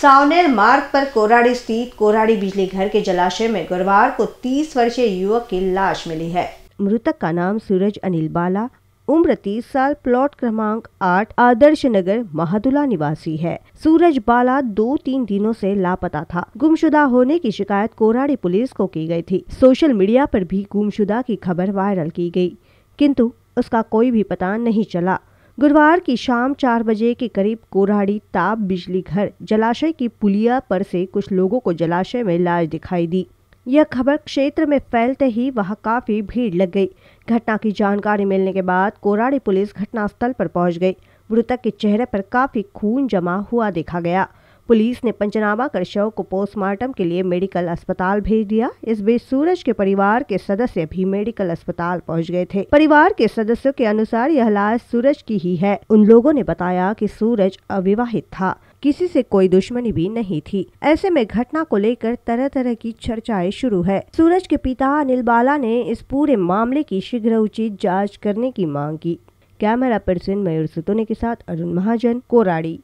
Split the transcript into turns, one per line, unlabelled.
सावनेर मार्ग पर कोराड़ी स्थित कोराड़ी बिजली घर के जलाशय में गुरुवार को 30 वर्षीय युवक की लाश मिली है मृतक का नाम सूरज अनिल बाला उम्र तीस साल प्लॉट क्रमांक आठ आदर्श नगर महादुला निवासी है सूरज बाला दो तीन दिनों से लापता था गुमशुदा होने की शिकायत कोराड़ी पुलिस को की गई थी सोशल मीडिया पर भी गुमशुदा की खबर वायरल की गई किंतु उसका कोई भी पता नहीं चला गुरुवार की शाम चार बजे के करीब कोराड़ी ताप बिजली घर जलाशय की पुलिया पर से कुछ लोगों को जलाशय में लाज दिखाई दी यह खबर क्षेत्र में फैलते ही वहां काफी भीड़ लग गई घटना की जानकारी मिलने के बाद कोराड़ी पुलिस घटनास्थल पर पहुंच गई मृतक के चेहरे पर काफी खून जमा हुआ देखा गया पुलिस ने पंचनामा कर शव को पोस्टमार्टम के लिए मेडिकल अस्पताल भेज दिया इस बीच सूरज के परिवार के सदस्य भी मेडिकल अस्पताल पहुंच गए थे परिवार के सदस्यों के अनुसार यह लाश सूरज की ही है उन लोगों ने बताया कि सूरज अविवाहित था किसी से कोई दुश्मनी भी नहीं थी ऐसे में घटना को लेकर तरह तरह की चर्चाएं शुरू है सूरज के पिता अनिल बाला ने इस पूरे मामले की शीघ्र उचित जांच करने की मांग की कैमरा पर्सन मयूर सुतोने के साथ अरुण महाजन कोराड़ी